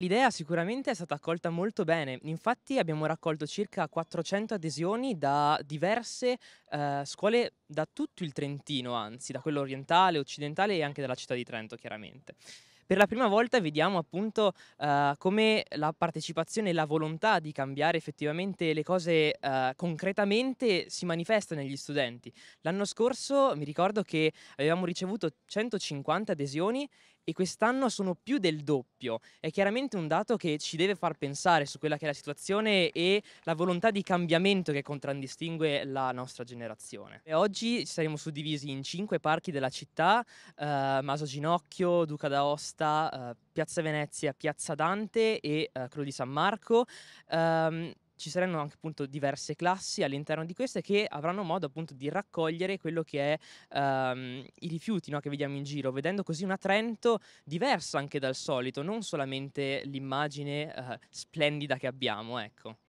L'idea sicuramente è stata accolta molto bene, infatti abbiamo raccolto circa 400 adesioni da diverse eh, scuole da tutto il Trentino, anzi da quello orientale, occidentale e anche dalla città di Trento chiaramente. Per la prima volta vediamo appunto eh, come la partecipazione e la volontà di cambiare effettivamente le cose eh, concretamente si manifesta negli studenti. L'anno scorso mi ricordo che avevamo ricevuto 150 adesioni e quest'anno sono più del doppio. È chiaramente un dato che ci deve far pensare su quella che è la situazione e la volontà di cambiamento che contraddistingue la nostra generazione. E oggi ci saremo suddivisi in cinque parchi della città, eh, Maso Ginocchio, Duca d'Aosta, eh, Piazza Venezia, Piazza Dante e eh, quello di San Marco. Um, ci saranno anche appunto diverse classi all'interno di queste che avranno modo appunto di raccogliere quello che è ehm, i rifiuti no, che vediamo in giro, vedendo così una Trento diversa anche dal solito, non solamente l'immagine eh, splendida che abbiamo, ecco.